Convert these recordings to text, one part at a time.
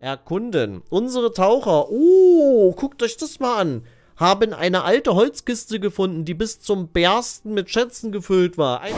erkunden. Unsere Taucher, oh, guckt euch das mal an, haben eine alte Holzkiste gefunden, die bis zum Bersten mit Schätzen gefüllt war. Ein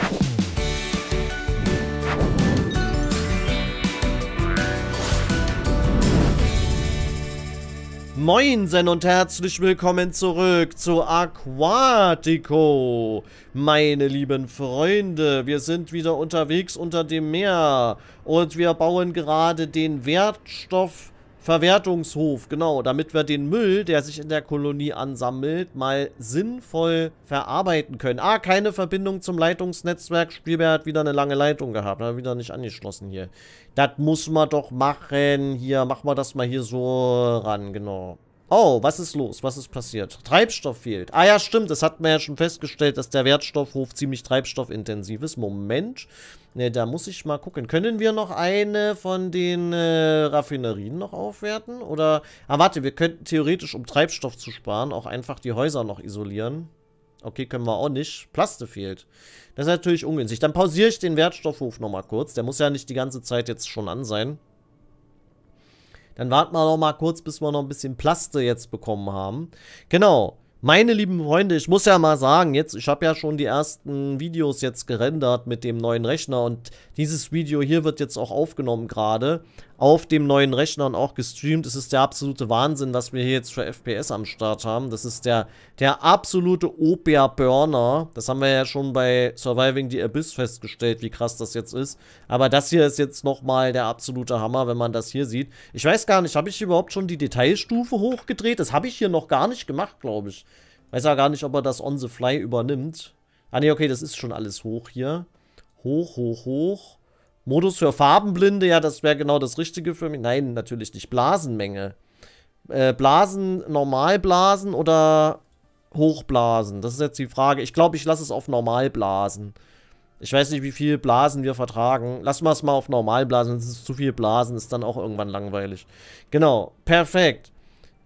Moinsen und herzlich willkommen zurück zu Aquatico. Meine lieben Freunde, wir sind wieder unterwegs unter dem Meer und wir bauen gerade den Wertstoff Verwertungshof, genau, damit wir den Müll, der sich in der Kolonie ansammelt, mal sinnvoll verarbeiten können. Ah, keine Verbindung zum Leitungsnetzwerk. Spielberg hat wieder eine lange Leitung gehabt, hat wieder nicht angeschlossen hier. Das muss man doch machen. Hier, machen wir das mal hier so ran, genau. Oh, was ist los? Was ist passiert? Treibstoff fehlt. Ah ja, stimmt. Das hat man ja schon festgestellt, dass der Wertstoffhof ziemlich treibstoffintensiv ist. Moment. Ne, da muss ich mal gucken. Können wir noch eine von den äh, Raffinerien noch aufwerten? Oder, ah warte, wir könnten theoretisch, um Treibstoff zu sparen, auch einfach die Häuser noch isolieren. Okay, können wir auch nicht. Plaste fehlt. Das ist natürlich ungünstig. Dann pausiere ich den Wertstoffhof nochmal kurz. Der muss ja nicht die ganze Zeit jetzt schon an sein. Dann warten wir noch mal kurz, bis wir noch ein bisschen Plaste jetzt bekommen haben. Genau. Meine lieben Freunde, ich muss ja mal sagen, jetzt, ich habe ja schon die ersten Videos jetzt gerendert mit dem neuen Rechner und dieses Video hier wird jetzt auch aufgenommen gerade auf dem neuen Rechner und auch gestreamt. Es ist der absolute Wahnsinn, was wir hier jetzt für FPS am Start haben. Das ist der, der absolute Oper-Burner. Das haben wir ja schon bei Surviving the Abyss festgestellt, wie krass das jetzt ist. Aber das hier ist jetzt nochmal der absolute Hammer, wenn man das hier sieht. Ich weiß gar nicht, habe ich überhaupt schon die Detailstufe hochgedreht? Das habe ich hier noch gar nicht gemacht, glaube ich. Weiß ja gar nicht, ob er das on the fly übernimmt. Ah ne, okay, das ist schon alles hoch hier. Hoch, hoch, hoch. Modus für Farbenblinde, ja, das wäre genau das Richtige für mich. Nein, natürlich nicht. Blasenmenge. Äh, Blasen, Normalblasen oder Hochblasen? Das ist jetzt die Frage. Ich glaube, ich lasse es auf Normalblasen. Ich weiß nicht, wie viel Blasen wir vertragen. Lassen wir es mal auf Normalblasen. Wenn es zu viel Blasen ist, dann auch irgendwann langweilig. Genau. Perfekt.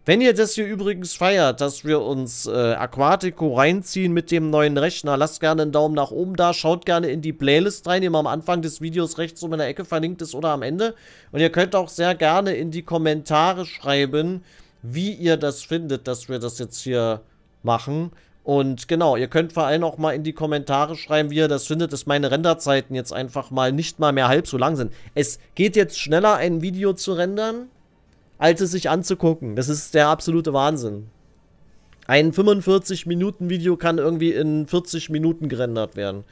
Wenn ihr das hier übrigens feiert, dass wir uns äh, Aquatico reinziehen mit dem neuen Rechner, lasst gerne einen Daumen nach oben da, schaut gerne in die Playlist rein, die am Anfang des Videos rechts oben in der Ecke verlinkt ist oder am Ende. Und ihr könnt auch sehr gerne in die Kommentare schreiben, wie ihr das findet, dass wir das jetzt hier machen. Und genau, ihr könnt vor allem auch mal in die Kommentare schreiben, wie ihr das findet, dass meine Renderzeiten jetzt einfach mal nicht mal mehr halb so lang sind. Es geht jetzt schneller, ein Video zu rendern als es sich anzugucken. Das ist der absolute Wahnsinn. Ein 45-Minuten-Video kann irgendwie in 40 Minuten gerendert werden.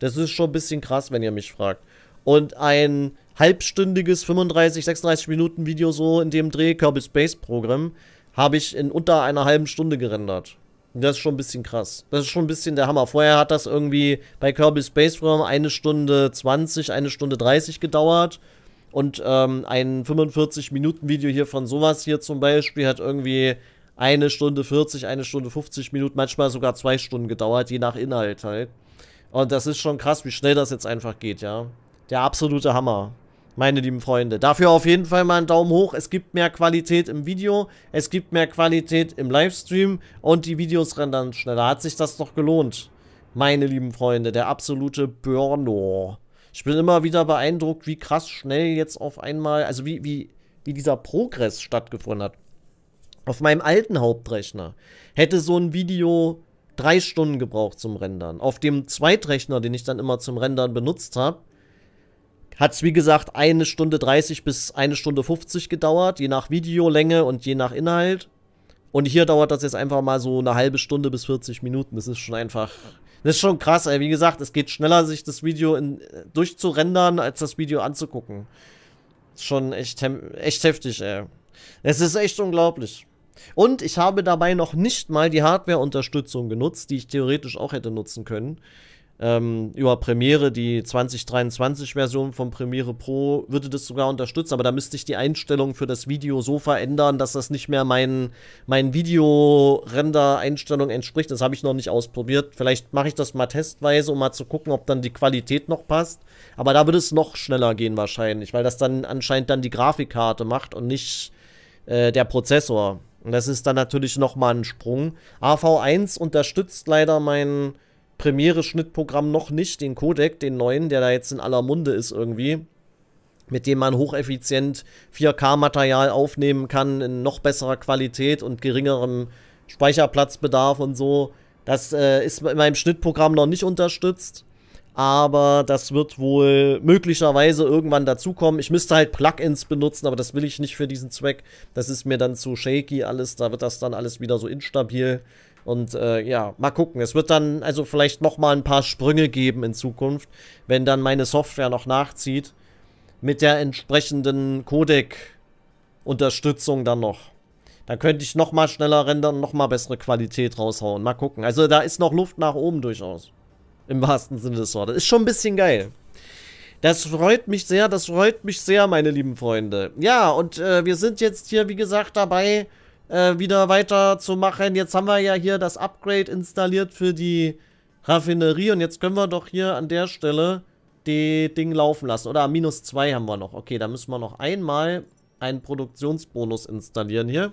Das ist schon ein bisschen krass, wenn ihr mich fragt. Und ein halbstündiges 35, 36 Minuten Video so in dem Dreh, Kirby Space Program, habe ich in unter einer halben Stunde gerendert. Das ist schon ein bisschen krass. Das ist schon ein bisschen der Hammer. Vorher hat das irgendwie bei Kirby Space Program eine Stunde 20, eine Stunde 30 gedauert. Und ähm, ein 45-Minuten-Video hier von sowas hier zum Beispiel hat irgendwie eine Stunde 40, eine Stunde 50 Minuten, manchmal sogar zwei Stunden gedauert, je nach Inhalt halt. Und das ist schon krass, wie schnell das jetzt einfach geht, ja. Der absolute Hammer, meine lieben Freunde. Dafür auf jeden Fall mal einen Daumen hoch. Es gibt mehr Qualität im Video, es gibt mehr Qualität im Livestream und die Videos rendern schneller. Hat sich das doch gelohnt, meine lieben Freunde. Der absolute Burno ich bin immer wieder beeindruckt, wie krass schnell jetzt auf einmal, also wie, wie, wie dieser Progress stattgefunden hat. Auf meinem alten Hauptrechner hätte so ein Video drei Stunden gebraucht zum Rendern. Auf dem Zweitrechner, den ich dann immer zum Rendern benutzt habe, hat es wie gesagt eine Stunde 30 bis eine Stunde 50 gedauert, je nach Videolänge und je nach Inhalt. Und hier dauert das jetzt einfach mal so eine halbe Stunde bis 40 Minuten. Das ist schon einfach das ist schon krass, ey. Wie gesagt, es geht schneller, sich das Video in, durchzurendern, als das Video anzugucken. Ist schon echt, echt heftig, ey. Es ist echt unglaublich. Und ich habe dabei noch nicht mal die Hardware-Unterstützung genutzt, die ich theoretisch auch hätte nutzen können ähm, über Premiere, die 2023-Version von Premiere Pro würde das sogar unterstützen, aber da müsste ich die Einstellung für das Video so verändern, dass das nicht mehr meinen mein video einstellung entspricht. Das habe ich noch nicht ausprobiert. Vielleicht mache ich das mal testweise, um mal zu gucken, ob dann die Qualität noch passt. Aber da würde es noch schneller gehen wahrscheinlich, weil das dann anscheinend dann die Grafikkarte macht und nicht äh, der Prozessor. Und das ist dann natürlich nochmal ein Sprung. AV1 unterstützt leider meinen Premiere-Schnittprogramm noch nicht, den Codec, den neuen, der da jetzt in aller Munde ist irgendwie, mit dem man hocheffizient 4K-Material aufnehmen kann in noch besserer Qualität und geringerem Speicherplatzbedarf und so. Das äh, ist in meinem Schnittprogramm noch nicht unterstützt, aber das wird wohl möglicherweise irgendwann dazukommen. Ich müsste halt Plugins benutzen, aber das will ich nicht für diesen Zweck. Das ist mir dann zu shaky alles, da wird das dann alles wieder so instabil. Und äh, ja, mal gucken. Es wird dann also vielleicht nochmal ein paar Sprünge geben in Zukunft, wenn dann meine Software noch nachzieht. Mit der entsprechenden Codec-Unterstützung dann noch. Dann könnte ich nochmal schneller rendern und nochmal bessere Qualität raushauen. Mal gucken. Also da ist noch Luft nach oben durchaus. Im wahrsten Sinne des Wortes. Ist schon ein bisschen geil. Das freut mich sehr, das freut mich sehr, meine lieben Freunde. Ja, und äh, wir sind jetzt hier, wie gesagt, dabei, äh, wieder weiterzumachen. Jetzt haben wir ja hier das Upgrade installiert für die Raffinerie und jetzt können wir doch hier an der Stelle die Ding laufen lassen. Oder minus 2 haben wir noch. Okay, da müssen wir noch einmal einen Produktionsbonus installieren hier.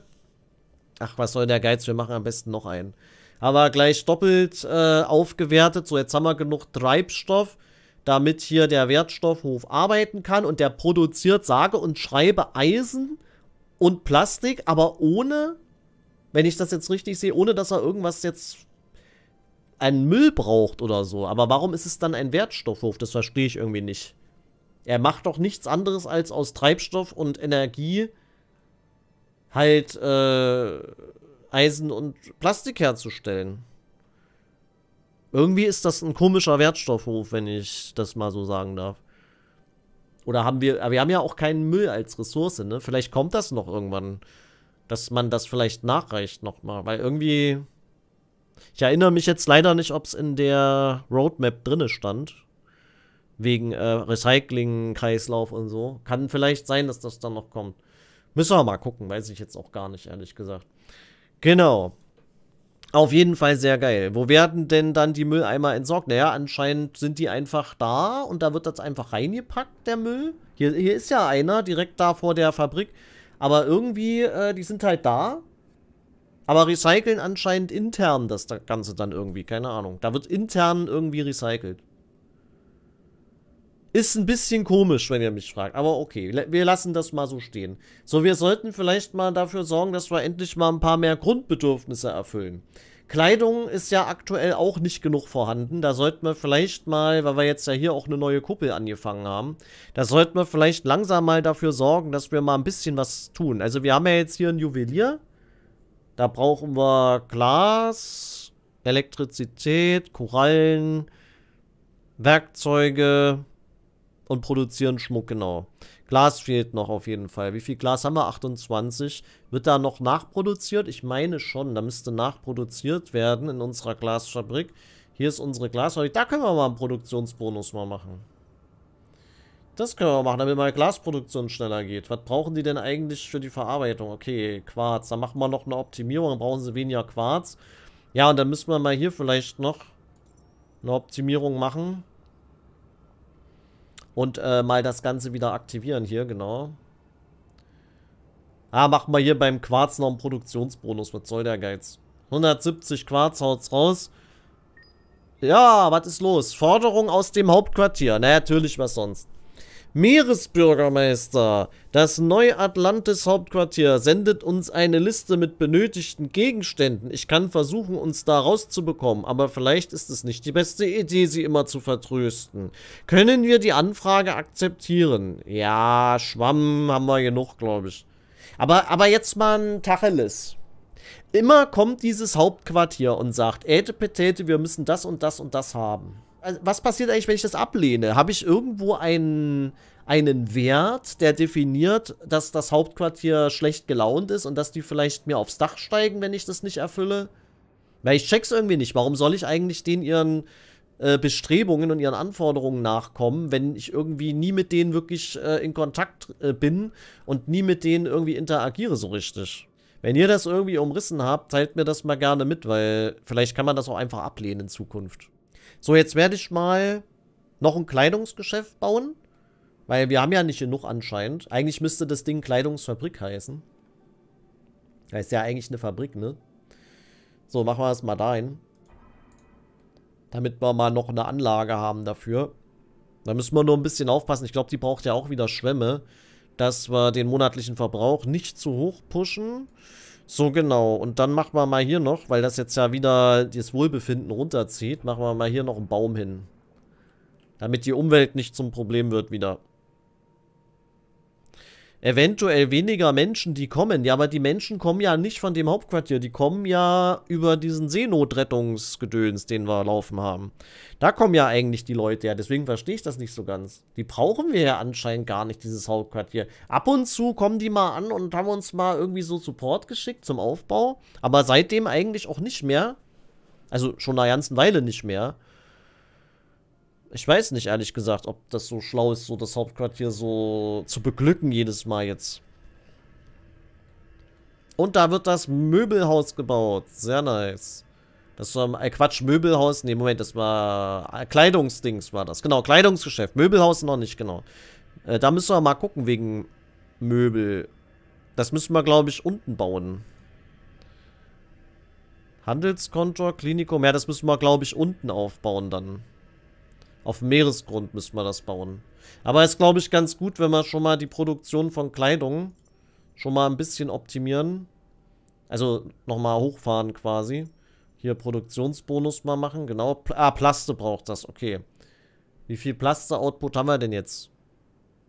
Ach, was soll der Geiz? Wir machen am besten noch einen. Aber gleich doppelt äh, aufgewertet. So, jetzt haben wir genug Treibstoff, damit hier der Wertstoffhof arbeiten kann. Und der produziert, sage und schreibe Eisen und Plastik, aber ohne, wenn ich das jetzt richtig sehe, ohne dass er irgendwas jetzt einen Müll braucht oder so. Aber warum ist es dann ein Wertstoffhof? Das verstehe ich irgendwie nicht. Er macht doch nichts anderes als aus Treibstoff und Energie halt äh, Eisen und Plastik herzustellen. Irgendwie ist das ein komischer Wertstoffhof, wenn ich das mal so sagen darf. Oder haben wir, aber wir haben ja auch keinen Müll als Ressource, ne? Vielleicht kommt das noch irgendwann, dass man das vielleicht nachreicht nochmal, weil irgendwie, ich erinnere mich jetzt leider nicht, ob es in der Roadmap drinne stand, wegen äh, Recycling-Kreislauf und so. Kann vielleicht sein, dass das dann noch kommt. Müssen wir mal gucken, weiß ich jetzt auch gar nicht, ehrlich gesagt. Genau. Auf jeden Fall sehr geil. Wo werden denn dann die Mülleimer entsorgt? Naja, anscheinend sind die einfach da und da wird das einfach reingepackt, der Müll. Hier, hier ist ja einer direkt da vor der Fabrik. Aber irgendwie, äh, die sind halt da. Aber recyceln anscheinend intern das Ganze dann irgendwie. Keine Ahnung. Da wird intern irgendwie recycelt. Ist ein bisschen komisch, wenn ihr mich fragt. Aber okay, wir lassen das mal so stehen. So, wir sollten vielleicht mal dafür sorgen, dass wir endlich mal ein paar mehr Grundbedürfnisse erfüllen. Kleidung ist ja aktuell auch nicht genug vorhanden. Da sollten wir vielleicht mal, weil wir jetzt ja hier auch eine neue Kuppel angefangen haben, da sollten wir vielleicht langsam mal dafür sorgen, dass wir mal ein bisschen was tun. Also wir haben ja jetzt hier einen Juwelier. Da brauchen wir Glas, Elektrizität, Korallen, Werkzeuge, und produzieren Schmuck, genau. Glas fehlt noch auf jeden Fall. Wie viel Glas haben wir? 28. Wird da noch nachproduziert? Ich meine schon, da müsste nachproduziert werden in unserer Glasfabrik. Hier ist unsere Glasfabrik. Da können wir mal einen Produktionsbonus mal machen. Das können wir machen, damit meine Glasproduktion schneller geht. Was brauchen die denn eigentlich für die Verarbeitung? Okay, Quarz. Da machen wir noch eine Optimierung. Dann brauchen sie weniger Quarz. Ja, und dann müssen wir mal hier vielleicht noch eine Optimierung machen. Und äh, mal das Ganze wieder aktivieren hier, genau. Ah, mach mal hier beim Quarz noch einen Produktionsbonus. Was soll der Geiz? 170 Quarz haut's raus. Ja, was ist los? Forderung aus dem Hauptquartier. Na, natürlich, was sonst. Meeresbürgermeister, das Neuatlantis-Hauptquartier sendet uns eine Liste mit benötigten Gegenständen. Ich kann versuchen, uns da rauszubekommen, aber vielleicht ist es nicht die beste Idee, sie immer zu vertrösten. Können wir die Anfrage akzeptieren? Ja, Schwamm haben wir genug, glaube ich. Aber, aber jetzt mal ein Tacheles. Immer kommt dieses Hauptquartier und sagt, Äte Petete, wir müssen das und das und das haben. Also, was passiert eigentlich, wenn ich das ablehne? Habe ich irgendwo einen, einen Wert, der definiert, dass das Hauptquartier schlecht gelaunt ist und dass die vielleicht mir aufs Dach steigen, wenn ich das nicht erfülle? Weil ich check's irgendwie nicht. Warum soll ich eigentlich den ihren äh, Bestrebungen und ihren Anforderungen nachkommen, wenn ich irgendwie nie mit denen wirklich äh, in Kontakt äh, bin und nie mit denen irgendwie interagiere so richtig? Wenn ihr das irgendwie umrissen habt, teilt mir das mal gerne mit, weil vielleicht kann man das auch einfach ablehnen in Zukunft. So, jetzt werde ich mal noch ein Kleidungsgeschäft bauen. Weil wir haben ja nicht genug anscheinend. Eigentlich müsste das Ding Kleidungsfabrik heißen. Das ist ja eigentlich eine Fabrik, ne? So, machen wir das mal dahin. Damit wir mal noch eine Anlage haben dafür. Da müssen wir nur ein bisschen aufpassen. Ich glaube, die braucht ja auch wieder Schwämme. Dass wir den monatlichen Verbrauch nicht zu hoch pushen. So genau. Und dann machen wir mal hier noch, weil das jetzt ja wieder das Wohlbefinden runterzieht, machen wir mal hier noch einen Baum hin. Damit die Umwelt nicht zum Problem wird wieder eventuell weniger Menschen, die kommen. Ja, aber die Menschen kommen ja nicht von dem Hauptquartier. Die kommen ja über diesen Seenotrettungsgedöns, den wir laufen haben. Da kommen ja eigentlich die Leute ja. Deswegen verstehe ich das nicht so ganz. Die brauchen wir ja anscheinend gar nicht, dieses Hauptquartier. Ab und zu kommen die mal an und haben uns mal irgendwie so Support geschickt zum Aufbau. Aber seitdem eigentlich auch nicht mehr. Also schon eine ganze Weile nicht mehr ich weiß nicht, ehrlich gesagt, ob das so schlau ist, so das Hauptquartier so zu beglücken jedes Mal jetzt. Und da wird das Möbelhaus gebaut. Sehr nice. Das war, ein äh, Quatsch, Möbelhaus, Ne, Moment, das war, äh, Kleidungsdings war das. Genau, Kleidungsgeschäft. Möbelhaus noch nicht, genau. Äh, da müssen wir mal gucken wegen Möbel. Das müssen wir, glaube ich, unten bauen. Handelskontor, Klinikum, ja, das müssen wir, glaube ich, unten aufbauen dann. Auf Meeresgrund müssen wir das bauen. Aber ist, glaube ich, ganz gut, wenn wir schon mal die Produktion von Kleidung schon mal ein bisschen optimieren. Also nochmal hochfahren quasi. Hier Produktionsbonus mal machen. Genau. ah, Plaste braucht das. Okay. Wie viel Plaste-Output haben wir denn jetzt?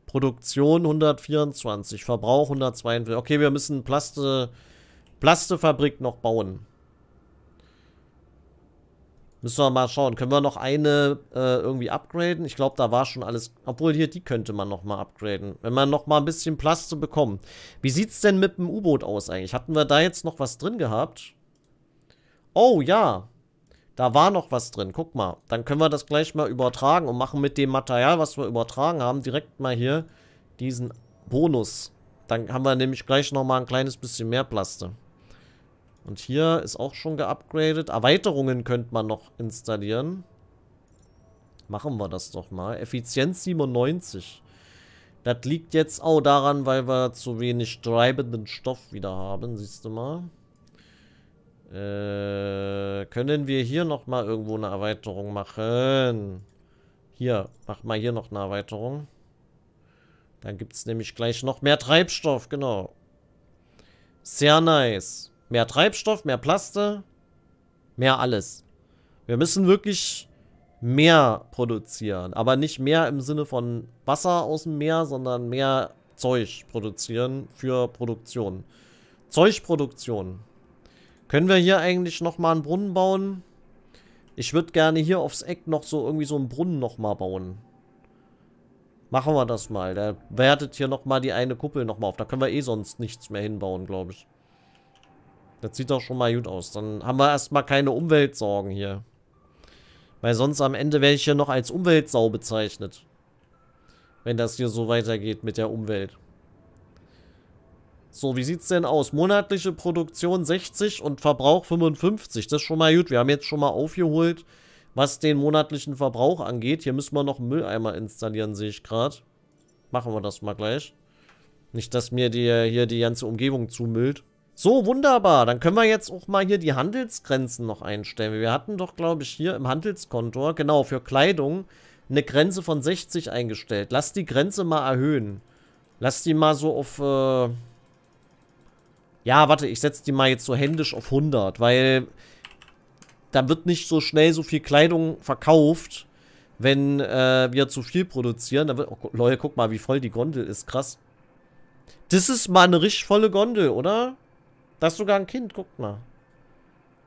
Produktion 124, Verbrauch 142. Okay, wir müssen Plaste, Plastefabrik noch bauen. Müssen wir mal schauen. Können wir noch eine äh, irgendwie upgraden? Ich glaube, da war schon alles... Obwohl, hier, die könnte man nochmal upgraden. Wenn man nochmal ein bisschen Platz zu bekommen. Wie es denn mit dem U-Boot aus eigentlich? Hatten wir da jetzt noch was drin gehabt? Oh, ja. Da war noch was drin. Guck mal. Dann können wir das gleich mal übertragen und machen mit dem Material, was wir übertragen haben, direkt mal hier diesen Bonus. Dann haben wir nämlich gleich nochmal ein kleines bisschen mehr Plaste. Und hier ist auch schon geupgradet. Erweiterungen könnte man noch installieren. Machen wir das doch mal. Effizienz 97. Das liegt jetzt auch daran, weil wir zu wenig treibenden Stoff wieder haben. Siehst du mal. Äh, können wir hier nochmal irgendwo eine Erweiterung machen? Hier, mach mal hier noch eine Erweiterung. Dann gibt es nämlich gleich noch mehr Treibstoff, genau. Sehr nice. Mehr Treibstoff, mehr Plaste, mehr alles. Wir müssen wirklich mehr produzieren. Aber nicht mehr im Sinne von Wasser aus dem Meer, sondern mehr Zeug produzieren für Produktion. Zeugproduktion. Können wir hier eigentlich nochmal einen Brunnen bauen? Ich würde gerne hier aufs Eck noch so irgendwie so einen Brunnen nochmal bauen. Machen wir das mal. Der wertet hier nochmal die eine Kuppel nochmal auf. Da können wir eh sonst nichts mehr hinbauen, glaube ich. Das sieht doch schon mal gut aus. Dann haben wir erstmal keine Umweltsorgen hier. Weil sonst am Ende werde ich hier noch als Umweltsau bezeichnet. Wenn das hier so weitergeht mit der Umwelt. So, wie sieht's denn aus? Monatliche Produktion 60 und Verbrauch 55. Das ist schon mal gut. Wir haben jetzt schon mal aufgeholt, was den monatlichen Verbrauch angeht. Hier müssen wir noch einen Mülleimer installieren, sehe ich gerade. Machen wir das mal gleich. Nicht, dass mir die, hier die ganze Umgebung zumüllt. So, wunderbar. Dann können wir jetzt auch mal hier die Handelsgrenzen noch einstellen. Wir hatten doch, glaube ich, hier im Handelskontor, genau, für Kleidung eine Grenze von 60 eingestellt. Lass die Grenze mal erhöhen. Lass die mal so auf... Äh ja, warte, ich setze die mal jetzt so händisch auf 100, weil da wird nicht so schnell so viel Kleidung verkauft, wenn äh, wir zu viel produzieren. Da wird, oh, Leute, guck mal, wie voll die Gondel ist. Krass. Das ist mal eine richtig volle Gondel, oder? Das ist sogar ein Kind, guckt mal.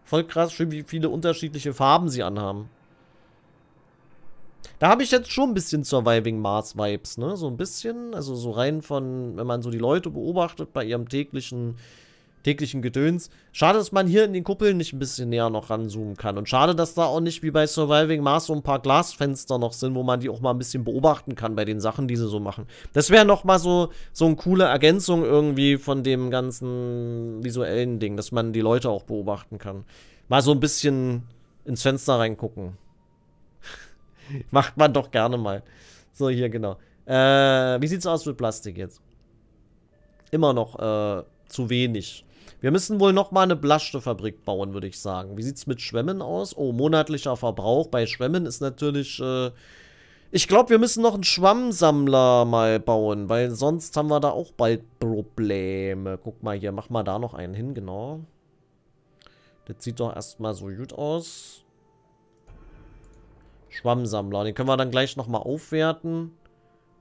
Voll krass, schön, wie viele unterschiedliche Farben sie anhaben. Da habe ich jetzt schon ein bisschen Surviving Mars Vibes, ne? So ein bisschen, also so rein von, wenn man so die Leute beobachtet bei ihrem täglichen täglichen Gedöns. Schade, dass man hier in den Kuppeln nicht ein bisschen näher noch ranzoomen kann. Und schade, dass da auch nicht wie bei Surviving Mars so ein paar Glasfenster noch sind, wo man die auch mal ein bisschen beobachten kann bei den Sachen, die sie so machen. Das wäre nochmal so, so eine coole Ergänzung irgendwie von dem ganzen visuellen Ding, dass man die Leute auch beobachten kann. Mal so ein bisschen ins Fenster reingucken. Macht man doch gerne mal. So, hier, genau. Äh, wie sieht's aus mit Plastik jetzt? Immer noch, äh, zu wenig. Wir müssen wohl nochmal eine Blaschstofffabrik bauen, würde ich sagen. Wie sieht es mit Schwämmen aus? Oh, monatlicher Verbrauch bei Schwämmen ist natürlich... Äh ich glaube, wir müssen noch einen Schwammsammler mal bauen, weil sonst haben wir da auch bald Probleme. Guck mal hier, mach mal da noch einen hin, genau. Das sieht doch erstmal so gut aus. Schwammsammler, den können wir dann gleich nochmal aufwerten.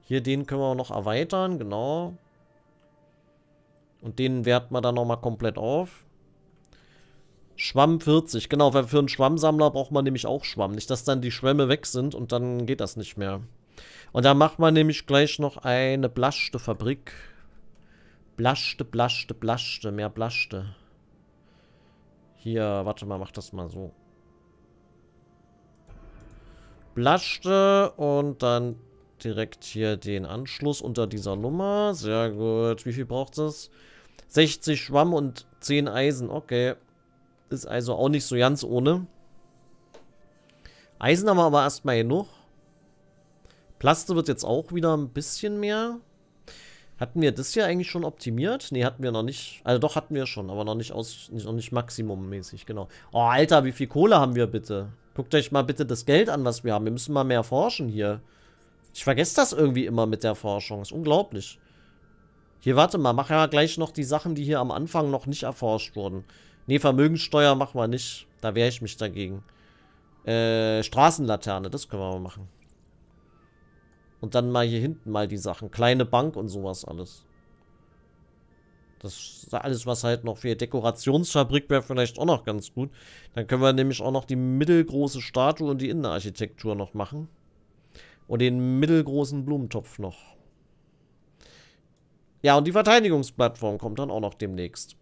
Hier, den können wir noch erweitern, genau. Genau. Und den werten wir dann nochmal komplett auf. Schwamm 40, genau, weil für einen Schwammsammler braucht man nämlich auch Schwamm. Nicht, dass dann die Schwämme weg sind und dann geht das nicht mehr. Und da macht man nämlich gleich noch eine blaschte Fabrik. Blaschte, blaschte, blaschte, mehr blaschte. Hier, warte mal, mach das mal so. Blaschte und dann direkt hier den Anschluss unter dieser Nummer. Sehr gut. Wie viel braucht es? 60 Schwamm und 10 Eisen. Okay. Ist also auch nicht so ganz ohne. Eisen haben wir aber erstmal genug. Plaste wird jetzt auch wieder ein bisschen mehr. Hatten wir das hier eigentlich schon optimiert? Ne, hatten wir noch nicht. Also doch, hatten wir schon, aber noch nicht aus, nicht, noch nicht maximummäßig, genau. Oh, Alter, wie viel Kohle haben wir bitte? Guckt euch mal bitte das Geld an, was wir haben. Wir müssen mal mehr forschen hier. Ich vergesse das irgendwie immer mit der Forschung. Ist unglaublich. Hier, warte mal. Mach ja gleich noch die Sachen, die hier am Anfang noch nicht erforscht wurden. Ne, Vermögenssteuer machen wir nicht. Da wehre ich mich dagegen. Äh, Straßenlaterne. Das können wir mal machen. Und dann mal hier hinten mal die Sachen. Kleine Bank und sowas alles. Das ist alles, was halt noch fehlt. Dekorationsfabrik wäre vielleicht auch noch ganz gut. Dann können wir nämlich auch noch die mittelgroße Statue und die Innenarchitektur noch machen. Und den mittelgroßen Blumentopf noch. Ja, und die Verteidigungsplattform kommt dann auch noch demnächst.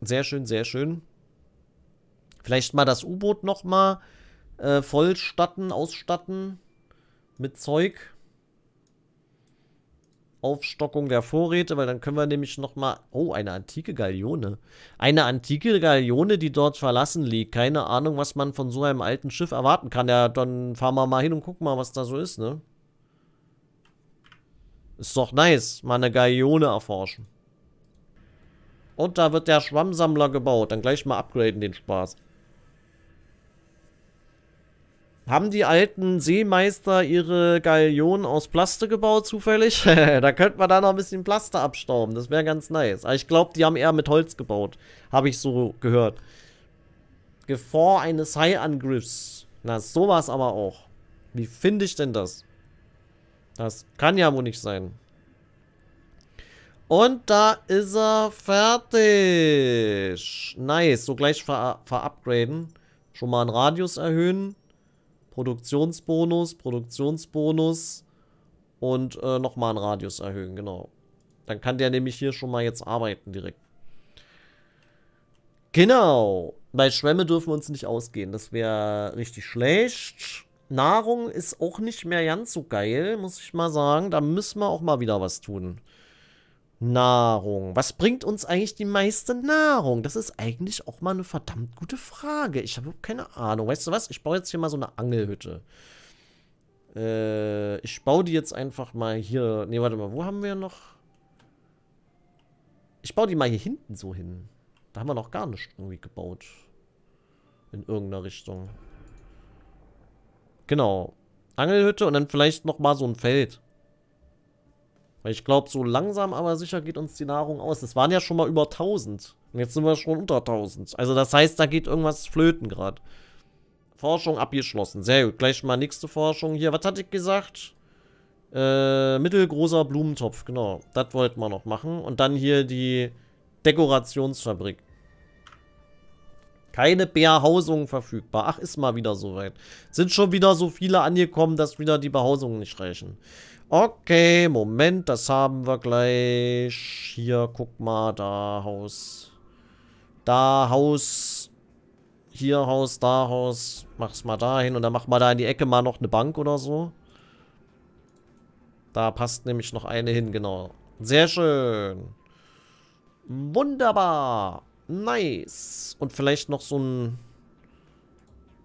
Sehr schön, sehr schön. Vielleicht mal das U-Boot nochmal äh, vollstatten, ausstatten mit Zeug. Aufstockung der Vorräte, weil dann können wir nämlich nochmal. Oh, eine antike Galeone. Eine antike Galeone, die dort verlassen liegt. Keine Ahnung, was man von so einem alten Schiff erwarten kann. Ja, dann fahren wir mal hin und gucken mal, was da so ist, ne? Ist doch nice, mal eine Galeone erforschen. Und da wird der Schwammsammler gebaut. Dann gleich mal upgraden den Spaß. Haben die alten Seemeister ihre Galeonen aus Plaste gebaut, zufällig? da könnte man da noch ein bisschen Plaste abstauben. Das wäre ganz nice. Aber ich glaube, die haben eher mit Holz gebaut. Habe ich so gehört. Gefahr eines Haiangriffs. Na, sowas aber auch. Wie finde ich denn das? Das kann ja wohl nicht sein. Und da ist er fertig. Nice. So gleich ver verupgraden. Schon mal einen Radius erhöhen. Produktionsbonus, Produktionsbonus und äh, nochmal einen Radius erhöhen, genau. Dann kann der nämlich hier schon mal jetzt arbeiten direkt. Genau. Bei Schwämme dürfen wir uns nicht ausgehen. Das wäre richtig schlecht. Nahrung ist auch nicht mehr ganz so geil, muss ich mal sagen. Da müssen wir auch mal wieder was tun. Nahrung. Was bringt uns eigentlich die meiste Nahrung? Das ist eigentlich auch mal eine verdammt gute Frage. Ich habe keine Ahnung. Weißt du was? Ich baue jetzt hier mal so eine Angelhütte. Äh, ich baue die jetzt einfach mal hier. Ne, warte mal. Wo haben wir noch? Ich baue die mal hier hinten so hin. Da haben wir noch gar nicht irgendwie gebaut. In irgendeiner Richtung. Genau. Angelhütte und dann vielleicht nochmal so ein Feld. Weil ich glaube, so langsam aber sicher geht uns die Nahrung aus. Es waren ja schon mal über 1000. Und jetzt sind wir schon unter 1000. Also das heißt, da geht irgendwas flöten gerade. Forschung abgeschlossen. Sehr gut. Gleich mal nächste Forschung hier. Was hatte ich gesagt? Äh, mittelgroßer Blumentopf. Genau. Das wollten wir noch machen. Und dann hier die Dekorationsfabrik. Keine Behausung verfügbar. Ach, ist mal wieder soweit. Sind schon wieder so viele angekommen, dass wieder die Behausungen nicht reichen. Okay, Moment, das haben wir gleich. Hier, guck mal, da Haus. Da Haus. Hier Haus, da Haus. Mach's mal da hin und dann mach mal da in die Ecke mal noch eine Bank oder so. Da passt nämlich noch eine hin, genau. Sehr schön. Wunderbar. Nice. Und vielleicht noch so ein...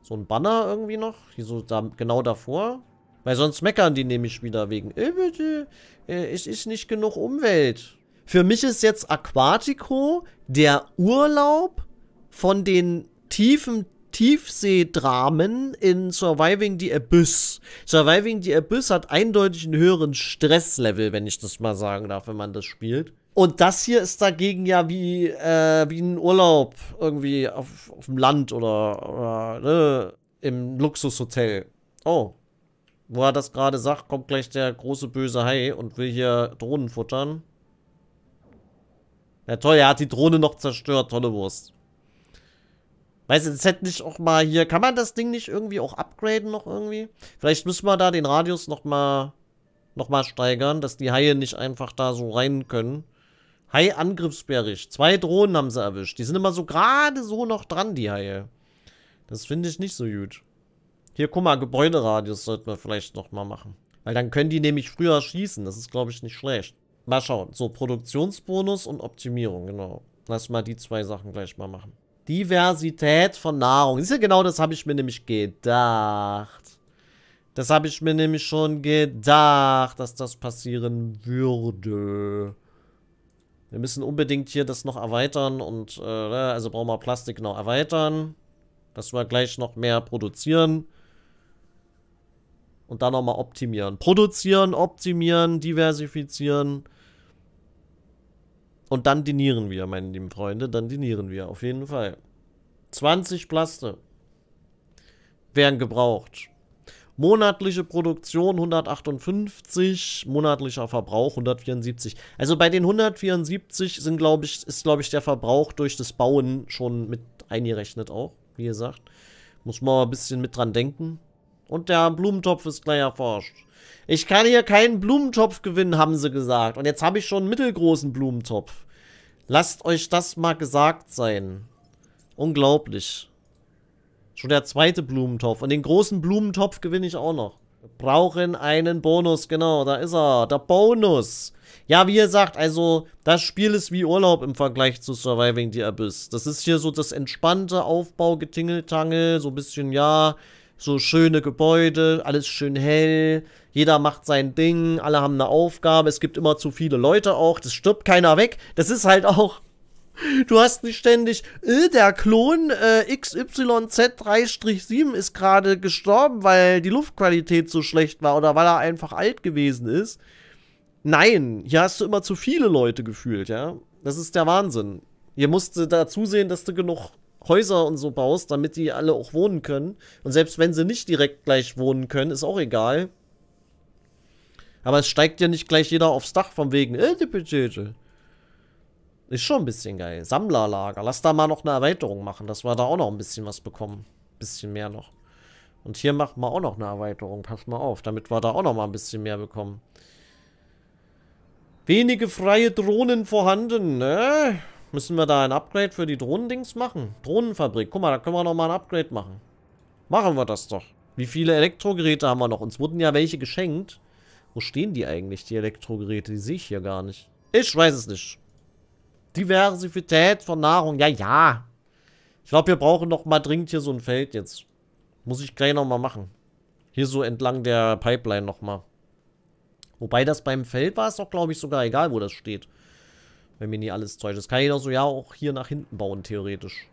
So ein Banner irgendwie noch. Hier so da, genau davor. Weil sonst meckern die nämlich wieder wegen, äh, bitte, äh, es ist nicht genug Umwelt. Für mich ist jetzt Aquatico der Urlaub von den tiefen Tiefseedramen in Surviving the Abyss. Surviving the Abyss hat eindeutig einen höheren Stresslevel, wenn ich das mal sagen darf, wenn man das spielt. Und das hier ist dagegen ja wie, äh, wie ein Urlaub irgendwie auf, auf dem Land oder, oder ne, im Luxushotel. Oh, wo er das gerade sagt, kommt gleich der große böse Hai und will hier Drohnen futtern. Ja toll, er hat die Drohne noch zerstört, tolle Wurst. Weißt du, das hätte nicht auch mal hier... Kann man das Ding nicht irgendwie auch upgraden noch irgendwie? Vielleicht müssen wir da den Radius noch mal, noch mal steigern, dass die Haie nicht einfach da so rein können. Hai-Angriffsbericht. Zwei Drohnen haben sie erwischt. Die sind immer so gerade so noch dran, die Haie. Das finde ich nicht so gut. Hier, guck mal, Gebäuderadius sollten wir vielleicht nochmal machen. Weil dann können die nämlich früher schießen. Das ist, glaube ich, nicht schlecht. Mal schauen. So, Produktionsbonus und Optimierung, genau. Lass mal die zwei Sachen gleich mal machen. Diversität von Nahrung. Ist ja genau das habe ich mir nämlich gedacht. Das habe ich mir nämlich schon gedacht, dass das passieren würde. Wir müssen unbedingt hier das noch erweitern und, äh, also brauchen wir Plastik noch erweitern. Dass wir gleich noch mehr produzieren und dann nochmal optimieren. Produzieren, optimieren, diversifizieren. Und dann dinieren wir, meine lieben Freunde. Dann dinieren wir, auf jeden Fall. 20 Plaste werden gebraucht. Monatliche Produktion 158, monatlicher Verbrauch 174. Also bei den 174 sind, glaube ich, ist, glaube ich, der Verbrauch durch das Bauen schon mit eingerechnet auch, wie gesagt. Muss man mal ein bisschen mit dran denken. Und der Blumentopf ist gleich erforscht. Ich kann hier keinen Blumentopf gewinnen, haben sie gesagt. Und jetzt habe ich schon einen mittelgroßen Blumentopf. Lasst euch das mal gesagt sein. Unglaublich. Schon der zweite Blumentopf. Und den großen Blumentopf gewinne ich auch noch. Wir brauchen einen Bonus, genau, da ist er, der Bonus. Ja, wie ihr sagt, also das Spiel ist wie Urlaub im Vergleich zu Surviving the Abyss. Das ist hier so das entspannte Aufbau, Getingeltangel, so ein bisschen, ja, so schöne Gebäude, alles schön hell, jeder macht sein Ding, alle haben eine Aufgabe, es gibt immer zu viele Leute auch, das stirbt keiner weg. Das ist halt auch Du hast nicht ständig, äh, der Klon äh, XYZ-7 3 ist gerade gestorben, weil die Luftqualität so schlecht war oder weil er einfach alt gewesen ist. Nein, hier hast du immer zu viele Leute gefühlt, ja. Das ist der Wahnsinn. Hier musst du dazu sehen, dass du genug Häuser und so baust, damit die alle auch wohnen können. Und selbst wenn sie nicht direkt gleich wohnen können, ist auch egal. Aber es steigt ja nicht gleich jeder aufs Dach von wegen, äh, die Budget. Ist schon ein bisschen geil. Sammlerlager. Lass da mal noch eine Erweiterung machen, dass wir da auch noch ein bisschen was bekommen. Ein bisschen mehr noch. Und hier machen wir auch noch eine Erweiterung. Pass mal auf, damit wir da auch noch mal ein bisschen mehr bekommen. Wenige freie Drohnen vorhanden, ne? Müssen wir da ein Upgrade für die Drohnendings machen? Drohnenfabrik. Guck mal, da können wir nochmal ein Upgrade machen. Machen wir das doch. Wie viele Elektrogeräte haben wir noch? Uns wurden ja welche geschenkt. Wo stehen die eigentlich, die Elektrogeräte? Die sehe ich hier gar nicht. Ich weiß es nicht. Diversität von Nahrung. Ja, ja. Ich glaube, wir brauchen noch mal dringend hier so ein Feld jetzt. Muss ich gleich noch mal machen. Hier so entlang der Pipeline noch mal. Wobei das beim Feld war ist doch, glaube ich, sogar egal, wo das steht. Wenn mir nicht alles Zeug Das Kann ich doch so ja auch hier nach hinten bauen, theoretisch.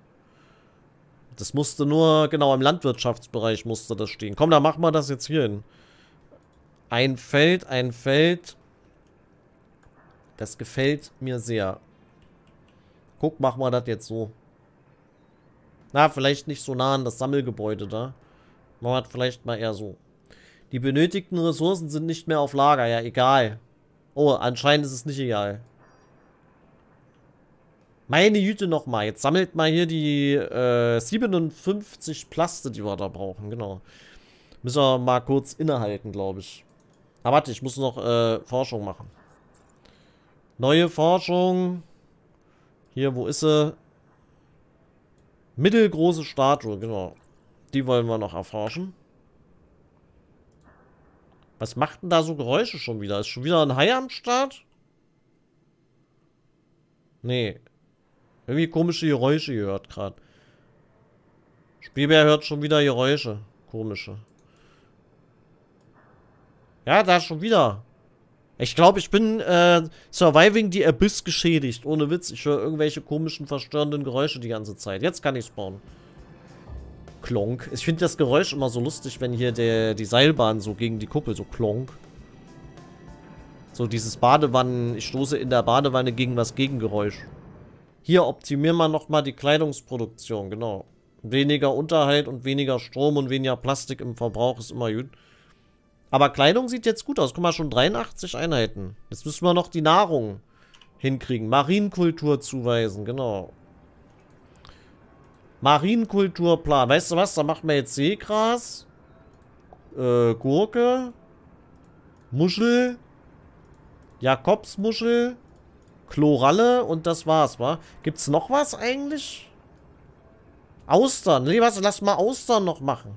Das musste nur, genau, im Landwirtschaftsbereich musste das stehen. Komm, dann machen wir das jetzt hier hin. Ein Feld, ein Feld. Das gefällt mir sehr. Guck, machen wir das jetzt so. Na, vielleicht nicht so nah an das Sammelgebäude da. Machen wir vielleicht mal eher so. Die benötigten Ressourcen sind nicht mehr auf Lager. Ja, egal. Oh, anscheinend ist es nicht egal. Meine Jüte nochmal. Jetzt sammelt mal hier die äh, 57 Plaste, die wir da brauchen. Genau. Müssen wir mal kurz innehalten, glaube ich. Aber ah, warte, ich muss noch äh, Forschung machen. Neue Forschung. Hier, wo ist sie? Mittelgroße Statue, genau. Die wollen wir noch erforschen. Was macht denn da so Geräusche schon wieder? Ist schon wieder ein Hai am Start? Nee, irgendwie komische Geräusche gehört gerade. Spielbär hört schon wieder Geräusche. Komische. Ja, da schon wieder. Ich glaube, ich bin äh, Surviving the Abyss geschädigt. Ohne Witz, ich höre irgendwelche komischen, verstörenden Geräusche die ganze Zeit. Jetzt kann ich spawnen. Klonk. Ich finde das Geräusch immer so lustig, wenn hier der, die Seilbahn so gegen die Kuppel so klonk. So dieses Badewannen, ich stoße in der Badewanne gegen was Gegengeräusch. Hier optimieren wir nochmal die Kleidungsproduktion, genau. Weniger Unterhalt und weniger Strom und weniger Plastik im Verbrauch ist immer gut. Aber Kleidung sieht jetzt gut aus. Guck mal, schon 83 Einheiten. Jetzt müssen wir noch die Nahrung hinkriegen. Marienkultur zuweisen, genau. Marienkulturplan. Weißt du was? Da machen wir jetzt Seegras, äh, Gurke, Muschel, Jakobsmuschel, Chloralle und das war's, wa? Gibt's noch was eigentlich? Austern. Nee, was? Lass mal Austern noch machen.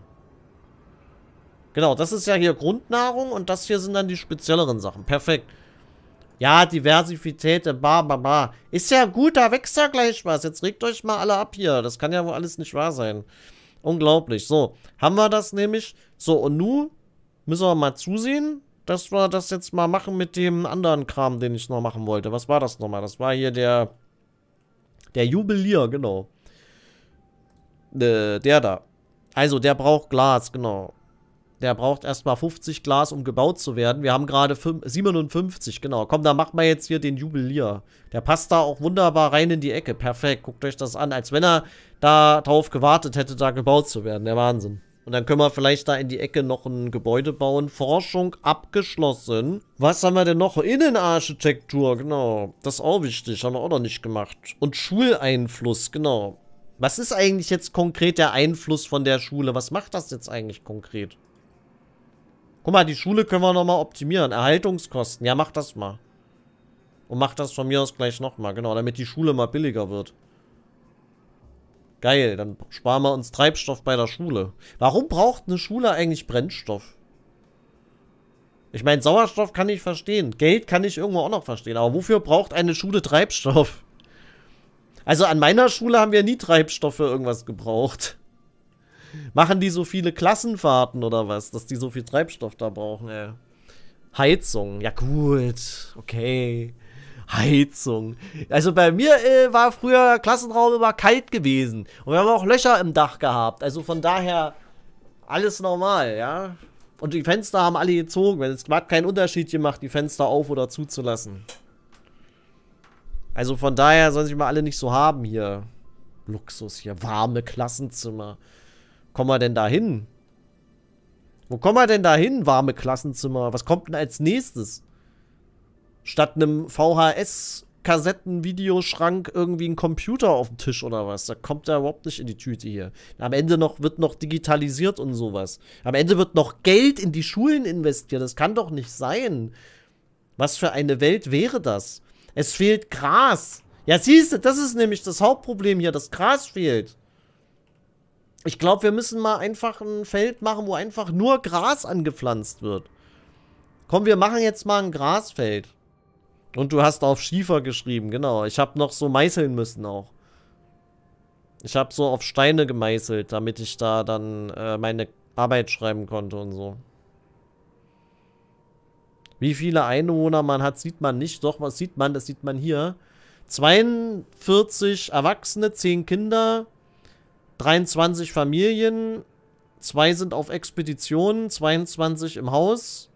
Genau, das ist ja hier Grundnahrung und das hier sind dann die spezielleren Sachen. Perfekt. Ja, Diversität, ba, ba, ba. Ist ja gut, da wächst ja gleich was. Jetzt regt euch mal alle ab hier. Das kann ja wohl alles nicht wahr sein. Unglaublich. So, haben wir das nämlich. So, und nun müssen wir mal zusehen dass wir das jetzt mal machen mit dem anderen Kram, den ich noch machen wollte. Was war das nochmal? Das war hier der, der Jubilier, genau. Äh, der da. Also, der braucht Glas, genau. Der braucht erstmal 50 Glas, um gebaut zu werden. Wir haben gerade 57, genau. Komm, dann macht man jetzt hier den Jubilier. Der passt da auch wunderbar rein in die Ecke. Perfekt, guckt euch das an. Als wenn er da drauf gewartet hätte, da gebaut zu werden. Der Wahnsinn. Und dann können wir vielleicht da in die Ecke noch ein Gebäude bauen. Forschung abgeschlossen. Was haben wir denn noch? Innenarchitektur, genau. Das ist auch wichtig, haben wir auch noch nicht gemacht. Und Schuleinfluss, genau. Was ist eigentlich jetzt konkret der Einfluss von der Schule? Was macht das jetzt eigentlich konkret? Guck mal, die Schule können wir nochmal optimieren. Erhaltungskosten. Ja, mach das mal. Und mach das von mir aus gleich nochmal. Genau, damit die Schule mal billiger wird. Geil, dann sparen wir uns Treibstoff bei der Schule. Warum braucht eine Schule eigentlich Brennstoff? Ich meine, Sauerstoff kann ich verstehen. Geld kann ich irgendwo auch noch verstehen. Aber wofür braucht eine Schule Treibstoff? Also an meiner Schule haben wir nie Treibstoff für irgendwas gebraucht. Machen die so viele Klassenfahrten oder was, dass die so viel Treibstoff da brauchen, ey. Heizung, ja gut, okay. Heizung. Also bei mir äh, war früher Klassenraum immer kalt gewesen. Und wir haben auch Löcher im Dach gehabt. Also von daher alles normal, ja. Und die Fenster haben alle gezogen. Es hat keinen Unterschied gemacht, die Fenster auf- oder zuzulassen. Also von daher sollen sich mal alle nicht so haben hier. Luxus hier, warme Klassenzimmer. Kommen wir denn da hin? Wo kommen wir denn da hin, warme Klassenzimmer? Was kommt denn als nächstes? statt einem VHS Kassetten-Videoschrank irgendwie ein Computer auf dem Tisch oder was. Da kommt er überhaupt nicht in die Tüte hier. Am Ende noch, wird noch digitalisiert und sowas. Am Ende wird noch Geld in die Schulen investiert. Das kann doch nicht sein. Was für eine Welt wäre das? Es fehlt Gras. Ja, siehst du, das ist nämlich das Hauptproblem hier. Das Gras fehlt. Ich glaube, wir müssen mal einfach ein Feld machen, wo einfach nur Gras angepflanzt wird. Komm, wir machen jetzt mal ein Grasfeld. Und du hast auf Schiefer geschrieben, genau. Ich habe noch so meißeln müssen auch. Ich habe so auf Steine gemeißelt, damit ich da dann äh, meine Arbeit schreiben konnte und so. Wie viele Einwohner man hat, sieht man nicht. Doch, was sieht man? Das sieht man hier. 42 Erwachsene, 10 Kinder, 23 Familien, 2 sind auf Expeditionen, 22 im Haus,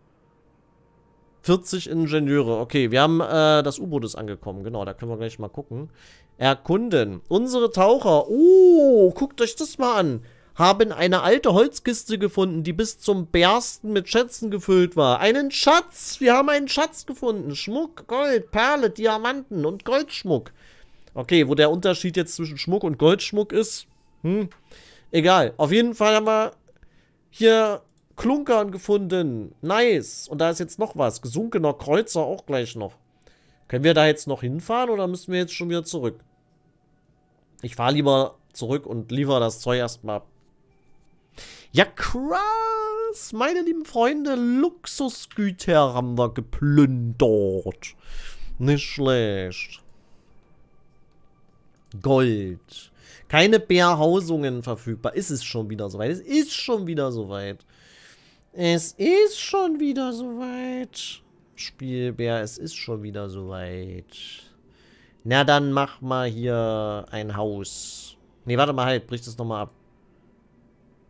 40 Ingenieure. Okay, wir haben, äh, das U-Boot ist angekommen. Genau, da können wir gleich mal gucken. Erkunden. Unsere Taucher. Oh, guckt euch das mal an. Haben eine alte Holzkiste gefunden, die bis zum Bersten mit Schätzen gefüllt war. Einen Schatz! Wir haben einen Schatz gefunden. Schmuck, Gold, Perle, Diamanten und Goldschmuck. Okay, wo der Unterschied jetzt zwischen Schmuck und Goldschmuck ist, hm, egal. Auf jeden Fall haben wir hier Klunkern gefunden. Nice. Und da ist jetzt noch was. Gesunkener Kreuzer auch gleich noch. Können wir da jetzt noch hinfahren oder müssen wir jetzt schon wieder zurück? Ich fahre lieber zurück und liefere das Zeug erstmal ab. Ja, krass. Meine lieben Freunde, Luxusgüter haben wir geplündert. Nicht schlecht. Gold. Keine Bärhausungen verfügbar. Ist es schon wieder soweit? Es ist schon wieder soweit. Es ist schon wieder soweit. Spielbär, es ist schon wieder soweit. Na, dann mach mal hier ein Haus. Ne, warte mal, halt, brich das nochmal ab.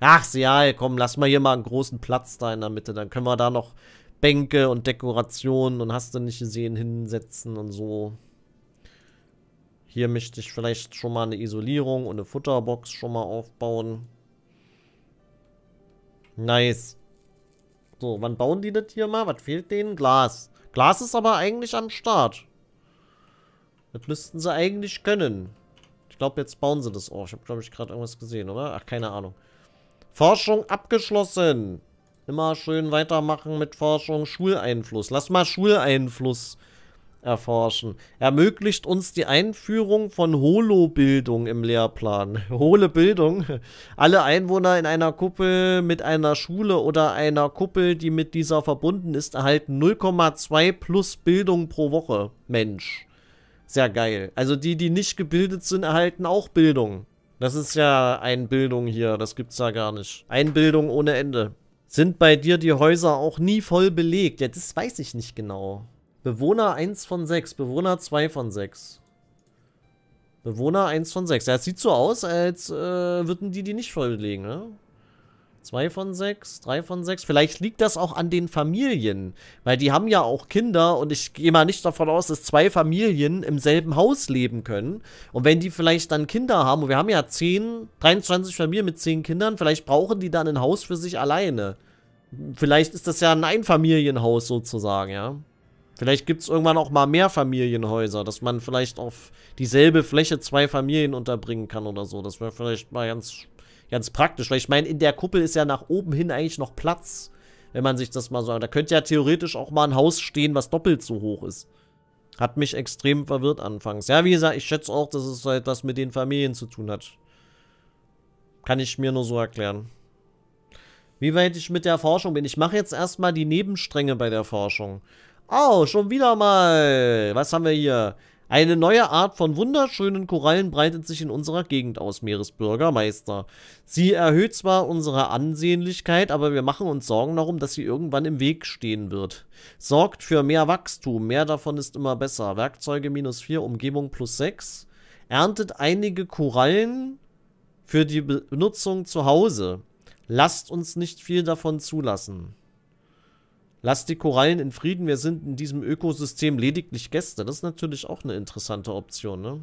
Ach, Seal, komm, lass mal hier mal einen großen Platz da in der Mitte. Dann können wir da noch Bänke und Dekorationen und hast du nicht gesehen hinsetzen und so. Hier möchte ich vielleicht schon mal eine Isolierung und eine Futterbox schon mal aufbauen. Nice. So, wann bauen die das hier mal? Was fehlt denen? Glas. Glas ist aber eigentlich am Start. Das müssten sie eigentlich können. Ich glaube, jetzt bauen sie das. Oh, ich habe, glaube ich, gerade irgendwas gesehen, oder? Ach, keine Ahnung. Forschung abgeschlossen. Immer schön weitermachen mit Forschung. Schuleinfluss. Lass mal Schuleinfluss erforschen. Ermöglicht uns die Einführung von Holo-Bildung im Lehrplan. Hohle Bildung. Alle Einwohner in einer Kuppel mit einer Schule oder einer Kuppel, die mit dieser verbunden ist, erhalten 0,2 plus Bildung pro Woche. Mensch. Sehr geil. Also die, die nicht gebildet sind, erhalten auch Bildung. Das ist ja Einbildung hier. Das gibt's ja gar nicht. Einbildung ohne Ende. Sind bei dir die Häuser auch nie voll belegt? Ja, das weiß ich nicht genau. Bewohner 1 von 6, Bewohner 2 von 6. Bewohner 1 von 6. Ja, es sieht so aus, als äh, würden die die nicht volllegen, ne? 2 von 6, 3 von 6. Vielleicht liegt das auch an den Familien, weil die haben ja auch Kinder und ich gehe mal nicht davon aus, dass zwei Familien im selben Haus leben können. Und wenn die vielleicht dann Kinder haben, und wir haben ja 10, 23 Familien mit 10 Kindern, vielleicht brauchen die dann ein Haus für sich alleine. Vielleicht ist das ja ein Einfamilienhaus sozusagen, ja. Vielleicht gibt es irgendwann auch mal mehr Familienhäuser, dass man vielleicht auf dieselbe Fläche zwei Familien unterbringen kann oder so. Das wäre vielleicht mal ganz, ganz praktisch. Weil ich meine, in der Kuppel ist ja nach oben hin eigentlich noch Platz, wenn man sich das mal so. Da könnte ja theoretisch auch mal ein Haus stehen, was doppelt so hoch ist. Hat mich extrem verwirrt anfangs. Ja, wie gesagt, ich schätze auch, dass es halt was mit den Familien zu tun hat. Kann ich mir nur so erklären. Wie weit ich mit der Forschung bin. Ich mache jetzt erstmal die Nebenstränge bei der Forschung oh, schon wieder mal. Was haben wir hier? Eine neue Art von wunderschönen Korallen breitet sich in unserer Gegend aus, Meeresbürgermeister. Sie erhöht zwar unsere Ansehnlichkeit, aber wir machen uns Sorgen darum, dass sie irgendwann im Weg stehen wird. Sorgt für mehr Wachstum, mehr davon ist immer besser. Werkzeuge minus 4, Umgebung plus 6. Erntet einige Korallen für die Benutzung zu Hause. Lasst uns nicht viel davon zulassen. Lass die Korallen in Frieden, wir sind in diesem Ökosystem lediglich Gäste. Das ist natürlich auch eine interessante Option, ne?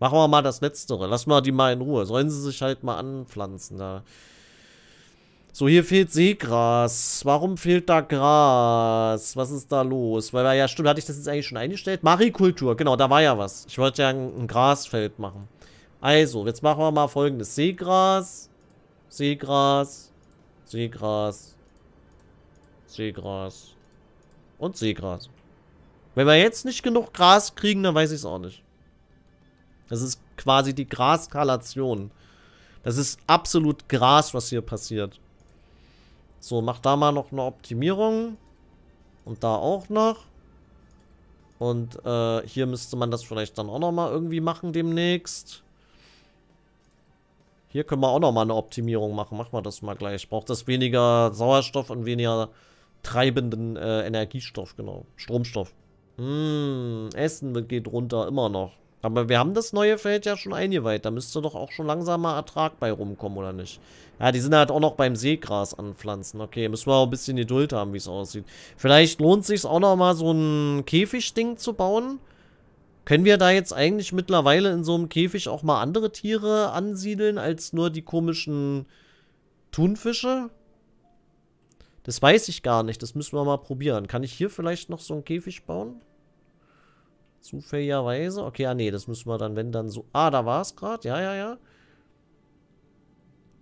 Machen wir mal das Letztere. Lass mal die mal in Ruhe. Sollen sie sich halt mal anpflanzen da. So, hier fehlt Seegras. Warum fehlt da Gras? Was ist da los? Weil, ja, stimmt, hatte ich das jetzt eigentlich schon eingestellt? Marikultur, genau, da war ja was. Ich wollte ja ein, ein Grasfeld machen. Also, jetzt machen wir mal folgendes. Seegras, Seegras, Seegras, Seegras. Und Seegras. Wenn wir jetzt nicht genug Gras kriegen, dann weiß ich es auch nicht. Das ist quasi die Graskalation. Das ist absolut Gras, was hier passiert. So, mach da mal noch eine Optimierung. Und da auch noch. Und äh, hier müsste man das vielleicht dann auch nochmal irgendwie machen demnächst. Hier können wir auch nochmal eine Optimierung machen. Machen wir das mal gleich. Braucht das weniger Sauerstoff und weniger treibenden äh, Energiestoff, genau. Stromstoff. Hm, Essen geht runter, immer noch. Aber wir haben das neue Feld ja schon eingeweiht. Da müsste doch auch schon langsamer Ertrag bei rumkommen, oder nicht? Ja, die sind halt auch noch beim Seegras anpflanzen. Okay, müssen wir auch ein bisschen Geduld haben, wie es aussieht. Vielleicht lohnt es sich auch noch mal so ein Käfigding zu bauen. Können wir da jetzt eigentlich mittlerweile in so einem Käfig auch mal andere Tiere ansiedeln, als nur die komischen Thunfische? Das weiß ich gar nicht. Das müssen wir mal probieren. Kann ich hier vielleicht noch so einen Käfig bauen? Zufälligerweise. Okay, ah nee, das müssen wir dann, wenn dann so... Ah, da war es gerade. Ja, ja, ja.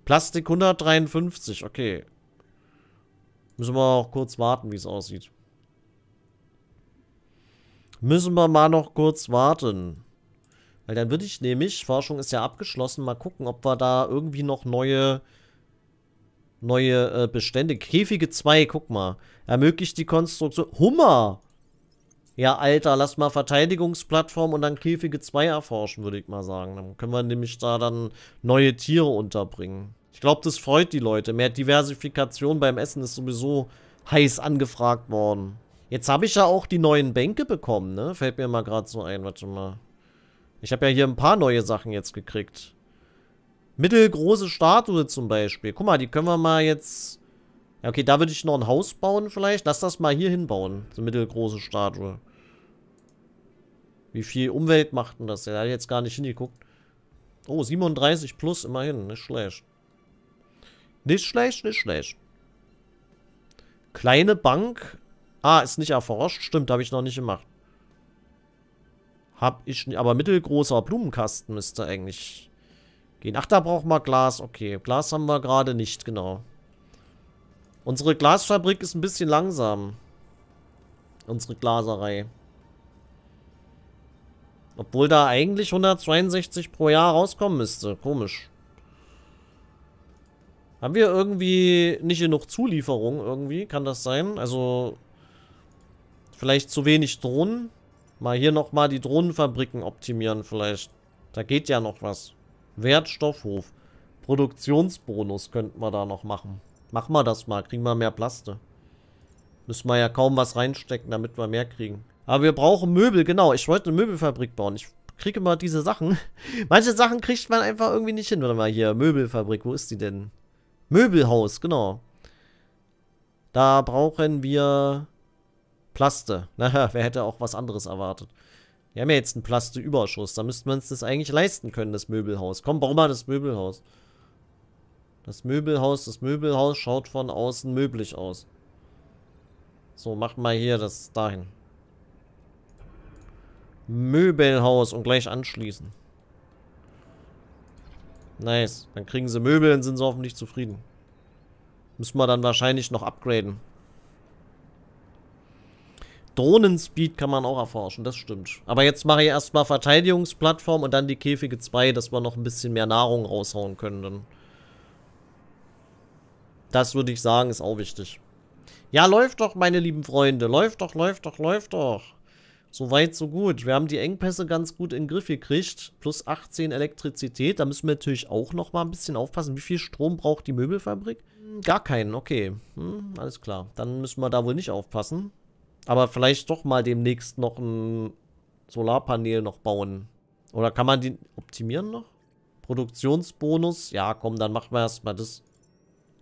Plastik 153. Okay. Müssen wir auch kurz warten, wie es aussieht. Müssen wir mal noch kurz warten. Weil dann würde ich nämlich, Forschung ist ja abgeschlossen, mal gucken, ob wir da irgendwie noch neue neue äh, Bestände. Käfige 2, guck mal. Ermöglicht die Konstruktion. Hummer! Ja, Alter, lass mal Verteidigungsplattform und dann Käfige 2 erforschen, würde ich mal sagen. Dann können wir nämlich da dann neue Tiere unterbringen. Ich glaube, das freut die Leute. Mehr Diversifikation beim Essen ist sowieso heiß angefragt worden. Jetzt habe ich ja auch die neuen Bänke bekommen, ne? Fällt mir mal gerade so ein, warte mal. Ich habe ja hier ein paar neue Sachen jetzt gekriegt. Mittelgroße Statue zum Beispiel. Guck mal, die können wir mal jetzt... Ja, okay, da würde ich noch ein Haus bauen vielleicht. Lass das mal hier hinbauen. So mittelgroße Statue. Wie viel Umwelt macht denn das? Der hat jetzt gar nicht hingeguckt. Oh, 37 plus, immerhin. Nicht schlecht. Nicht schlecht, nicht schlecht. Kleine Bank. Ah, ist nicht erforscht. Stimmt, habe ich noch nicht gemacht. Hab ich nicht. Aber mittelgroßer Blumenkasten müsste eigentlich gehen. Ach, da brauchen wir Glas. Okay, Glas haben wir gerade nicht, genau. Unsere Glasfabrik ist ein bisschen langsam. Unsere Glaserei. Obwohl da eigentlich 162 pro Jahr rauskommen müsste. Komisch. Haben wir irgendwie nicht genug Zulieferung irgendwie? Kann das sein? Also vielleicht zu wenig Drohnen? Mal hier nochmal die Drohnenfabriken optimieren vielleicht. Da geht ja noch was. Wertstoffhof. Produktionsbonus könnten wir da noch machen. Machen wir das mal, kriegen wir mehr Plaste. Müssen wir ja kaum was reinstecken, damit wir mehr kriegen. Aber wir brauchen Möbel, genau. Ich wollte eine Möbelfabrik bauen. Ich kriege immer diese Sachen. Manche Sachen kriegt man einfach irgendwie nicht hin. Warte mal hier, Möbelfabrik, wo ist die denn? Möbelhaus, genau. Da brauchen wir Plaste. Naja, wer hätte auch was anderes erwartet. Wir haben ja jetzt einen Plasteüberschuss. Da müsste man es das eigentlich leisten können, das Möbelhaus. Komm, bau mal das Möbelhaus. Das Möbelhaus, das Möbelhaus schaut von außen möblich aus. So, mach mal hier das dahin. Möbelhaus und gleich anschließen. Nice. Dann kriegen sie Möbel und sind sie hoffentlich zufrieden. Müssen wir dann wahrscheinlich noch upgraden. Drohnenspeed kann man auch erforschen, das stimmt. Aber jetzt mache ich erstmal Verteidigungsplattform und dann die Käfige 2, dass wir noch ein bisschen mehr Nahrung raushauen können. Dann. Das würde ich sagen, ist auch wichtig. Ja, läuft doch, meine lieben Freunde. Läuft doch, läuft doch, läuft doch. Soweit, so gut. Wir haben die Engpässe ganz gut in den Griff gekriegt. Plus 18 Elektrizität. Da müssen wir natürlich auch noch mal ein bisschen aufpassen. Wie viel Strom braucht die Möbelfabrik? Hm, gar keinen, okay. Hm, alles klar. Dann müssen wir da wohl nicht aufpassen. Aber vielleicht doch mal demnächst noch ein Solarpanel noch bauen. Oder kann man den optimieren noch? Produktionsbonus? Ja, komm, dann machen wir erstmal das.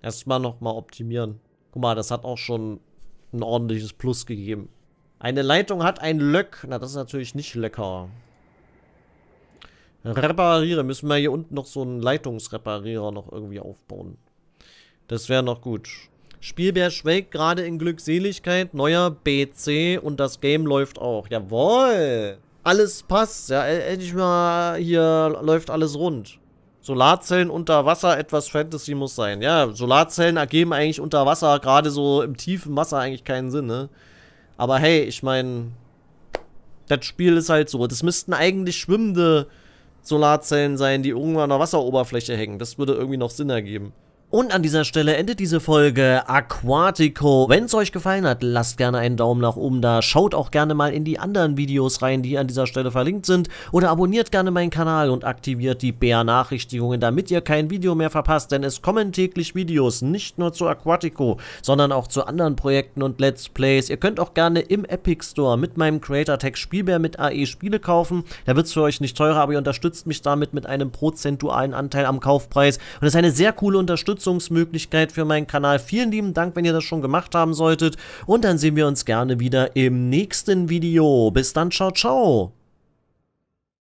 Erstmal nochmal optimieren. Guck mal, das hat auch schon ein ordentliches Plus gegeben. Eine Leitung hat ein Löck. Na, das ist natürlich nicht lecker. Repariere. Müssen wir hier unten noch so einen Leitungsreparierer noch irgendwie aufbauen. Das wäre noch gut. Spielbär schwelgt gerade in Glückseligkeit, neuer BC und das Game läuft auch. Jawoll! Alles passt, ja, endlich mal hier läuft alles rund. Solarzellen unter Wasser, etwas Fantasy muss sein. Ja, Solarzellen ergeben eigentlich unter Wasser, gerade so im tiefen Wasser eigentlich keinen Sinn, ne? Aber hey, ich meine, das Spiel ist halt so. Das müssten eigentlich schwimmende Solarzellen sein, die irgendwann an der Wasseroberfläche hängen. Das würde irgendwie noch Sinn ergeben. Und an dieser Stelle endet diese Folge Aquatico. Wenn es euch gefallen hat, lasst gerne einen Daumen nach oben da. Schaut auch gerne mal in die anderen Videos rein, die an dieser Stelle verlinkt sind. Oder abonniert gerne meinen Kanal und aktiviert die bär nachrichtigungen damit ihr kein Video mehr verpasst. Denn es kommen täglich Videos, nicht nur zu Aquatico, sondern auch zu anderen Projekten und Let's Plays. Ihr könnt auch gerne im Epic Store mit meinem Creator Tag Spielbär mit AE Spiele kaufen. Da wird es für euch nicht teurer, aber ihr unterstützt mich damit mit einem prozentualen Anteil am Kaufpreis. Und es ist eine sehr coole Unterstützung Unterstützungsmöglichkeit für meinen Kanal. Vielen lieben Dank, wenn ihr das schon gemacht haben solltet. Und dann sehen wir uns gerne wieder im nächsten Video. Bis dann, ciao, ciao.